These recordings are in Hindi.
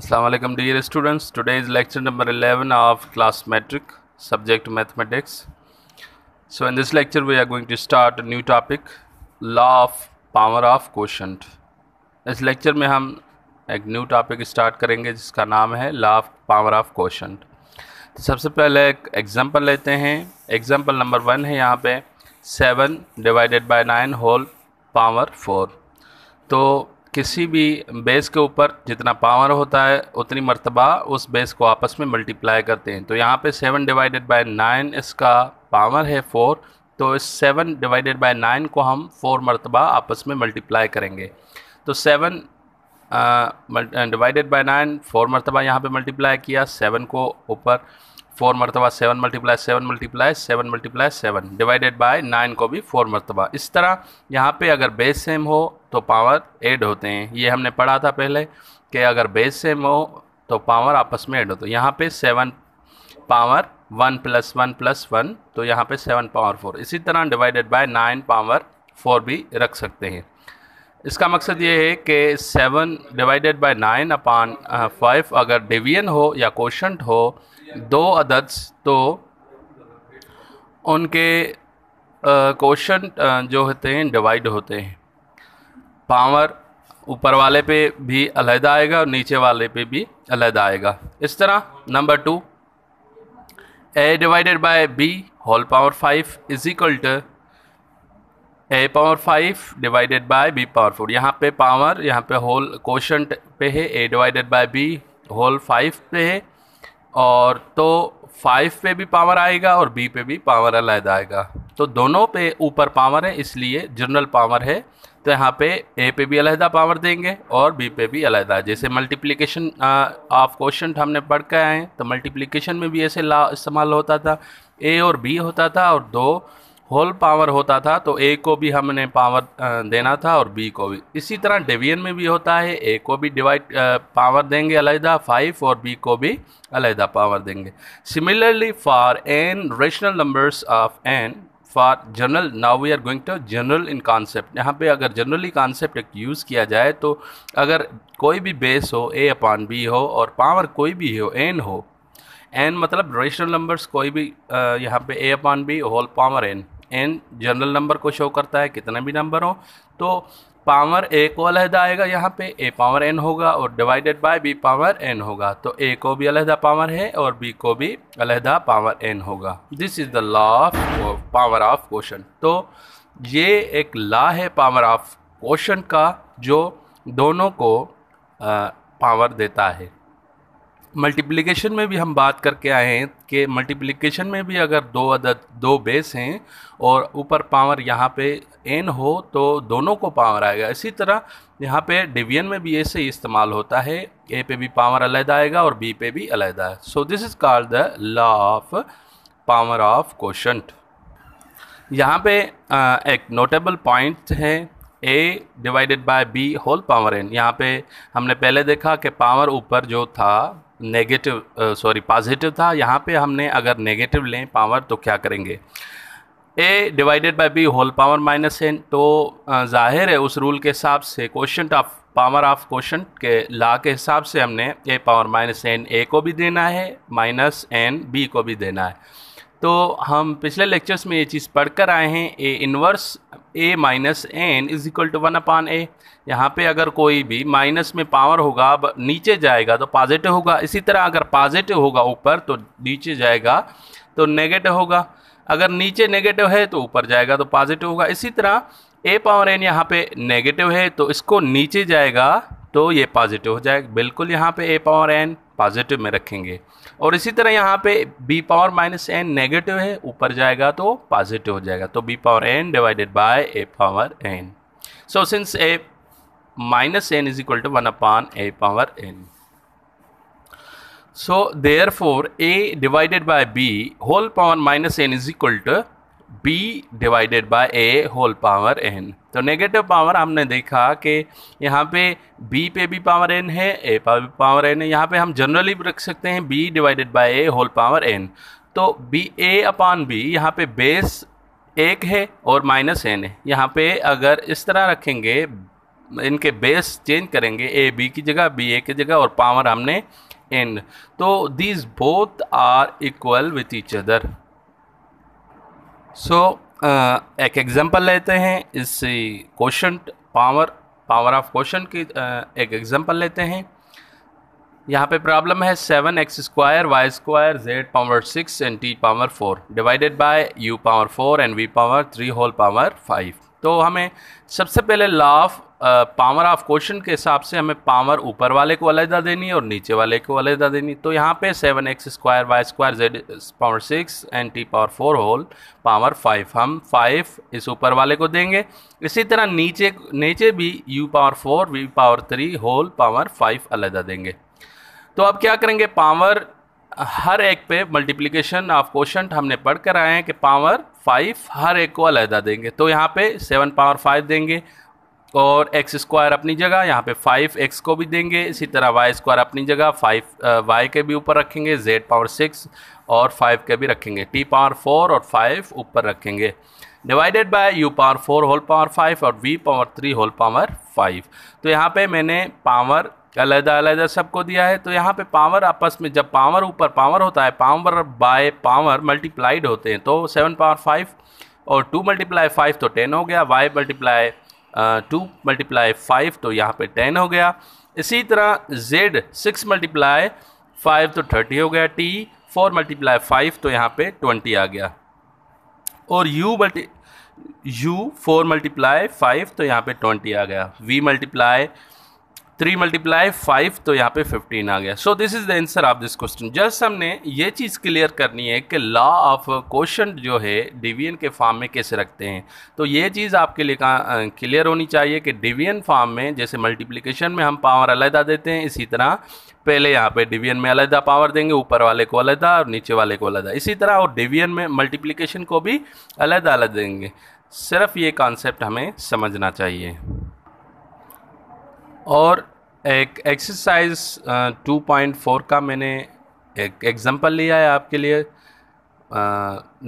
Assalamualaikum dear students today is lecture number 11 of class metric subject mathematics so in this lecture we are going to start a new topic law of power of quotient इस लेक्चर में हम एक न्यू टॉपिक स्टार्ट करेंगे जिसका नाम है law of power of question सबसे पहले एक एग्जांपल लेते हैं एग्जांपल नंबर वन है यहाँ पे seven divided by nine whole power four तो किसी भी बेस के ऊपर जितना पावर होता है उतनी मरतबा उस बेस को आपस में मल्टीप्लाई करते हैं तो यहाँ पे सेवन डिवाइडेड बाय नाइन इसका पावर है फोर तो इस सेवन डिवाइडेड बाय नाइन को हम फोर मरतबा आपस में मल्टीप्लाई करेंगे तो seven divided by nine four मरतबा यहाँ पे मल्टीप्लाई किया सेवन को ऊपर फोर मरतबा seven multiply seven multiply seven multiply seven divided by nine को भी फोर मरतबा इस तरह यहाँ पे अगर बेस सेम हो तो पावर एड होते हैं ये हमने पढ़ा था पहले कि अगर बेस सेम हो तो पावर आपस में एड होते हैं यहाँ पे seven power one plus one plus one तो यहाँ पे सेवन पावर फोर इसी तरह divided by nine power four भी रख सकते हैं इसका मकसद ये है कि seven divided by nine upon five अगर डिवीजन हो या कोशंट हो दो अदद्स तो उनके क्वेश्चन जो होते हैं डिवाइड होते हैं पावर ऊपर वाले पे भी अलहदा आएगा और नीचे वाले पे भी अलहदा आएगा इस तरह number two a divided by b whole power five is equal to a power five divided by b power four यहाँ पे पावर यहाँ पे होल क्वेश्चन पे है a divided by b whole five पे है और तो फाइव पे भी पावर आएगा और बी पे भी पावर अलग आएगा तो दोनों पे ऊपर पावर है इसलिए जनरल पावर है तो यहाँ पे ए पे भी अलहदा पावर देंगे और बी पे भी अलहदा जैसे मल्टीप्लिकेशन ऑफ क्वेश्चन हमने पढ़ के आए हैं तो मल्टीप्लिकेशन में भी ऐसे ला इस्तेमाल होता था ए और बी होता था और दो होल पावर होता था तो ए को भी हमने पावर देना था और बी को भी इसी तरह डिवीजन में भी होता है ए को भी डिवाइड पावर देंगे अलहदा फाइव और बी को भी अलहदा पावर देंगे similarly for n rational numbers of n for general now we are going to general in concept यहाँ पे अगर जनरली कॉन्सेप्ट यूज़ किया जाए तो अगर कोई भी बेस हो ए अपान बी हो और पावर कोई भी हो एन हो एन मतलब रेशनल नंबर्स कोई भी यहाँ पे a upon b whole power n n general number को शो करता है कितना भी नंबर हो तो पावर ए को अलहदा आएगा यहाँ पे ए पावर एन होगा और divided by b power n होगा तो ए को भी अलहदा पावर है और बी को भी अलहदा पावर एन होगा this is the law of power of question तो ये एक लॉ है पावर ऑफ क्वेश्चन का जो दोनों को पावर देता है मल्टीप्लिकेशन में भी हम बात करके आए हैं कि मल्टीप्लिकेशन में भी अगर दो अदद दो बेस हैं और ऊपर पावर यहाँ पे एन हो तो दोनों को पावर आएगा इसी तरह यहाँ पे डिवीजन में भी ऐसे ही इस्तेमाल होता है ए पे भी पावर अलग आएगा और बी पे भी अलग है so this is called the law of power of question यहाँ पे एक नोटेबल पॉइंट है a divided by b whole power n यहाँ पे हमने पहले देखा कि पावर ऊपर जो था नेगेटिव सॉरी पॉजिटिव था यहाँ पे हमने अगर नेगेटिव लें पावर तो क्या करेंगे a divided by b whole power minus n तो जाहिर है उस रूल के हिसाब से question of power of question के ला के हिसाब से हमने a power minus n a को भी देना है माइनस एन बी को भी देना है तो हम पिछले लेक्चर्स में ये चीज़ पढ़ कर आए हैं a inverse a minus n is equal to one upon a यहाँ पे अगर कोई भी माइनस में पावर होगा अब नीचे जाएगा तो पॉजिटिव होगा इसी तरह अगर पॉजिटिव होगा ऊपर तो नीचे जाएगा तो नेगेटिव होगा अगर नीचे नेगेटिव है तो ऊपर जाएगा तो पॉजिटिव होगा इसी तरह ए पावर एन यहाँ पे नेगेटिव है तो इसको नीचे जाएगा तो ये पॉजिटिव हो जाएगा बिल्कुल यहाँ पे ए पावर एन पॉजिटिव में रखेंगे और इसी तरह यहाँ पे b power minus n negative है ऊपर जाएगा तो पॉजिटिव हो जाएगा तो b power n divided by a power n so since a minus n is equal to one upon a power n so therefore a divided by b whole power minus n is equal to b divided by a whole power n तो नेगेटिव पावर हमने देखा कि यहाँ पे बी पे भी पावर एन है ए पर भी पावर एन है यहाँ पे हम जनरली रख सकते हैं b divided by a whole power n तो बी ए अपॉन बी यहाँ पे बेस एक है और माइनस एन है यहाँ पे अगर इस तरह रखेंगे इनके बेस चेंज करेंगे ए बी की जगह बी ए की जगह और पावर हमने एन तो these both are equal with each other so एक एग्जांपल लेते हैं इस question power power of question की एक एग्जांपल लेते हैं यहाँ पे प्रॉब्लम है seven x square y square z power six and t power four divided by u power four and v power three whole power five तो हमें सबसे पहले law of power of question के हिसाब से हमें पावर ऊपर वाले को अलहदा देनी है और नीचे वाले को अलहदा देनी तो यहाँ पे seven x square y square z power six and t power four whole power five हम फाइव इस ऊपर वाले को देंगे इसी तरह नीचे नीचे भी u power four v power three whole power five अलहदा देंगे तो अब क्या करेंगे पावर हर एक पे मल्टीप्लीकेशन ऑफ क्वेश्चन हमने पढ़ कर आए हैं कि पावर फाइव हर एक को अलहदा देंगे तो यहाँ पे सेवन पावर फाइव देंगे और एक्स स्क्वायर अपनी जगह यहाँ पे फाइव एक्स को भी देंगे इसी तरह वाई स्क्वायर अपनी जगह फाइव वाई के भी ऊपर रखेंगे जेड पावर सिक्स और फाइव के भी रखेंगे टी पावर फोर और फाइव ऊपर रखेंगे divided by u power four whole power five और v power three whole power five तो यहाँ पे मैंने पावर अलहदा अलहदा सबको दिया है तो यहाँ पे पावर आपस में जब पावर ऊपर पावर होता है पावर बाय पावर मल्टीप्लाइड होते हैं तो सेवन पावर फाइव और टू मल्टीप्लाई फाइव तो टेन हो गया y multiply two multiply five तो यहाँ पे टेन हो गया इसी तरह जेड सिक्स मल्टीप्लाई फाइव तो थर्टी हो गया टी फोर मल्टीप्लाई फाइव तो यहाँ पे ट्वेंटी आ गया और u multi u four multiply five तो यहाँ पे ट्वेंटी आ गया v multiply three multiply five तो यहाँ पे फिफ्टीन आ गया so this is the answer of this question just हमने ये चीज़ क्लियर करनी है कि लॉ ऑफ क्वेश्चन जो है डिवीजन के फॉर्म में कैसे रखते हैं तो ये चीज़ आपके लिए क्लियर होनी चाहिए कि डिवीजन फॉर्म में जैसे मल्टीप्लीकेशन में हम पावर अलहदा देते हैं इसी तरह पहले यहाँ पे डिवीजन में अलहदा पावर देंगे ऊपर वाले को अलहदा और नीचे वाले को अलहदा इसी तरह और डिवीजन में मल्टीप्लीकेशन को भी अलहदा अलग देंगे सिर्फ ये कॉन्सेप्ट हमें समझना चाहिए और एक एक्सरसाइज 2.4 uh, का मैंने एक एग्ज़ाम्पल लिया है आपके लिए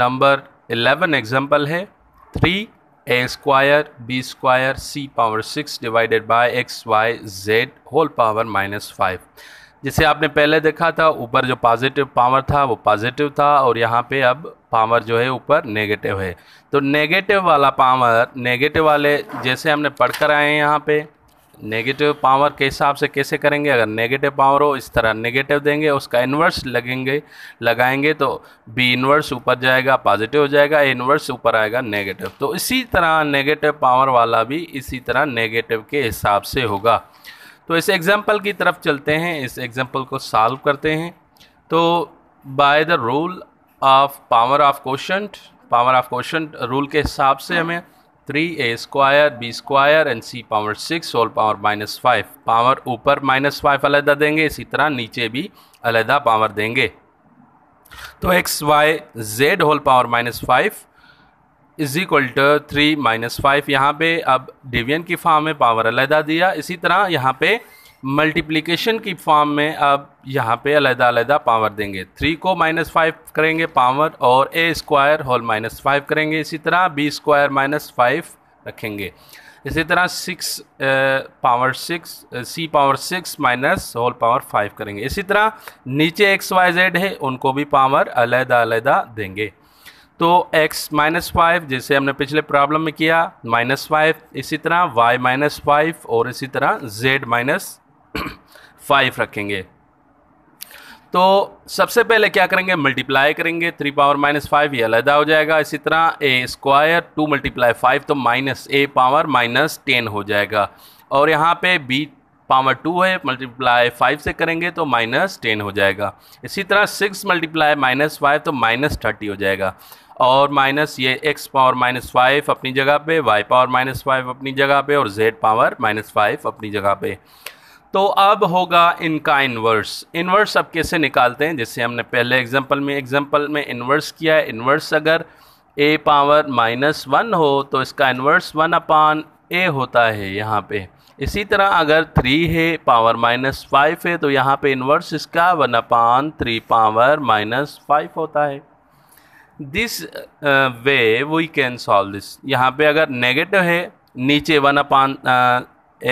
नंबर 11 एग्ज़ाम्पल है three a square b square c power six divided by x y z whole power minus five जिसे आपने पहले देखा था ऊपर जो पॉजिटिव पावर था वो पॉजिटिव था और यहाँ पे अब पावर जो है ऊपर नेगेटिव है तो नेगेटिव वाला पावर नेगेटिव वाले जैसे हमने पढ़ कर आए हैं यहाँ पे नेगेटिव पावर के हिसाब से कैसे करेंगे अगर नेगेटिव पावर हो इस तरह नेगेटिव देंगे उसका इन्वर्स लगेंगे लगाएंगे तो बी इन्वर्स ऊपर जाएगा पॉजिटिव हो जाएगा इन्वर्स ऊपर आएगा नेगेटिव तो इसी तरह नेगेटिव पावर वाला भी इसी तरह नेगेटिव के हिसाब से होगा तो इस एग्जांपल की तरफ चलते हैं इस एग्ज़ाम्पल को सॉल्व करते हैं तो by the rule of power of question power of question rule के हिसाब से हमें a square b square and c power six whole power minus five power ऊपर माइनस फाइव अलहदा देंगे इसी तरह नीचे भी अलहदा पावर देंगे तो x y z whole power minus five is equal to three minus five यहाँ पे अब डिवीजन की फॉर्म में पावर अलहदा दिया इसी तरह यहाँ पे मल्टीप्लिकेशन की फॉर्म में अब यहाँ पे अलग अलग पावर देंगे थ्री को माइनस फाइव करेंगे पावर और a square whole minus five करेंगे इसी तरह बी स्क्वायर माइनस फाइव रखेंगे इसी तरह six power six c power six minus whole power five करेंगे इसी तरह नीचे एक्स वाई जेड है उनको भी पावर अलहदा अलहदा देंगे तो x माइनस फाइव जैसे हमने पिछले प्रॉब्लम में किया माइनस फाइव इसी तरह y माइनस फाइव और इसी तरह z माइनस फाइव रखेंगे तो सबसे पहले क्या करेंगे मल्टीप्लाई करेंगे थ्री पावर माइनस फाइव ये अलहदा हो जाएगा इसी तरह a square two multiply five तो minus a power minus ten हो जाएगा और यहाँ पे बी पावर टू है मल्टीप्लाई फाइव से करेंगे तो माइनस टेन हो जाएगा इसी तरह सिक्स मल्टीप्लाई माइनस फाइव तो माइनस थर्टी हो जाएगा और माइनस ये एक्स पावर माइनस फाइव अपनी जगह पे वाई पावर माइनस फाइव अपनी जगह पे और जेड पावर माइनस फाइव अपनी जगह पे तो अब होगा इनका इन्वर्स इन्वर्स अब कैसे निकालते हैं जैसे हमने पहले एग्जांपल में एग्जांपल में इन्वर्स किया है इन्वर्स अगर ए पावर माइनस वन हो तो इसका इन्वर्स वन अपान ए होता है यहाँ पे इसी तरह अगर थ्री है पावर माइनस फाइव है तो यहाँ पे इन्वर्स इसका one upon three power minus five होता है this way we can solve this यहाँ पे अगर नेगेटिव है नीचे one upon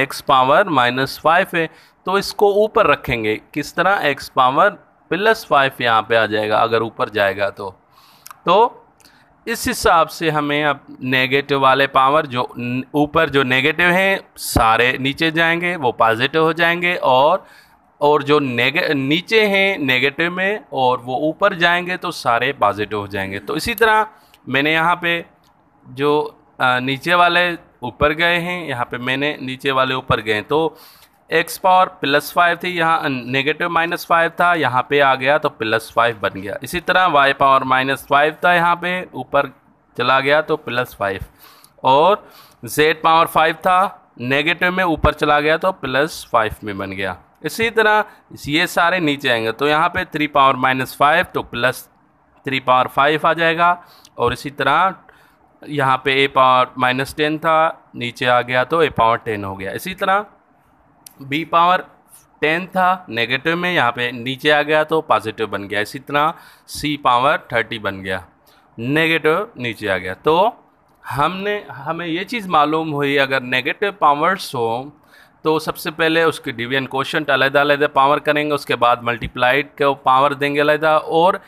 x power minus five है तो इसको ऊपर रखेंगे किस तरह एक्स पावर प्लस फाइव यहाँ पे आ जाएगा अगर ऊपर जाएगा तो तो इस हिसाब से हमें अब नेगेटिव वाले पावर जो ऊपर जो नेगेटिव हैं सारे नीचे जाएंगे वो पॉजिटिव हो जाएंगे और और जो नेगे नीचे हैं नेगेटिव में और वो ऊपर जाएंगे तो सारे पॉजिटिव हो जाएंगे तो इसी तरह मैंने यहाँ पे जो नीचे वाले ऊपर गए हैं यहाँ पे मैंने नीचे वाले ऊपर गए तो एक्स पावर प्लस फाइव थी यहाँ नेगेटिव माइनस फाइव था यहाँ पे आ गया तो प्लस फाइव बन गया इसी तरह वाई पावर माइनस फाइव था यहाँ पे ऊपर चला गया तो प्लस फाइव और जेड पावर फाइव था नेगेटिव में ऊपर चला गया तो प्लस फाइव में बन गया इसी तरह ये सारे नीचे आएंगे तो यहाँ पे थ्री पावर माइनस फाइव तो प्लस थ्री पावर फाइव आ जाएगा और इसी तरह यहाँ पे ए पावर माइनस टेन था नीचे आ गया तो ए पावर टेन हो गया इसी तरह बी पावर टेन था नेगेटिव में यहाँ पे नीचे आ गया तो पॉजिटिव बन गया इसी तरह सी पावर थर्टी बन गया नेगेटिव नीचे आ गया तो हमने हमें ये चीज़ मालूम हुई अगर नेगेटिव पावर्स हो तो सबसे पहले उसके डिवीजन क्वेश्चन अलहदा अलहदा पावर करेंगे उसके बाद मल्टीप्लाइड को पावर देंगे अलहदा और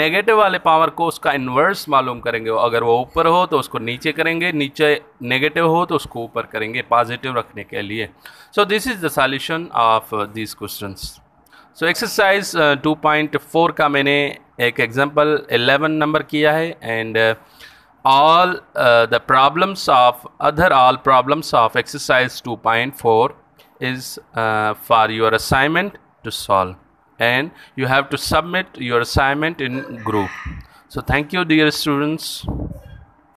नेगेटिव वाले पावर को उसका इन्वर्स मालूम करेंगे अगर वो ऊपर हो तो उसको नीचे करेंगे नीचे नेगेटिव हो तो उसको ऊपर करेंगे पॉजिटिव रखने के लिए so this is the solution of this question so exercise 2.4 का मैंने एक एग्जांपल 11 नंबर किया है and uh, all uh, the problems of other all problems of exercise 2.4 is uh, for your assignment to solve and you have to submit your assignment in group so thank you dear students